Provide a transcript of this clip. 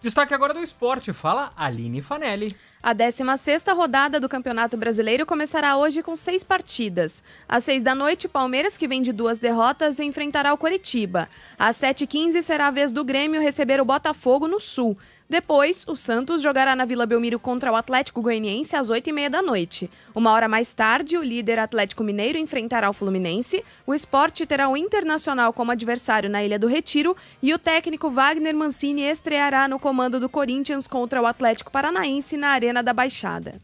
Destaque agora do esporte, fala Aline Fanelli. A 16ª rodada do Campeonato Brasileiro começará hoje com seis partidas. Às seis da noite, Palmeiras, que vem de duas derrotas, enfrentará o Coritiba. Às 7h15 será a vez do Grêmio receber o Botafogo no Sul. Depois, o Santos jogará na Vila Belmiro contra o Atlético Goianiense às 8h30 da noite. Uma hora mais tarde, o líder Atlético Mineiro enfrentará o Fluminense, o esporte terá o Internacional como adversário na Ilha do Retiro e o técnico Wagner Mancini estreará no comando do Corinthians contra o Atlético Paranaense na Arena da Baixada.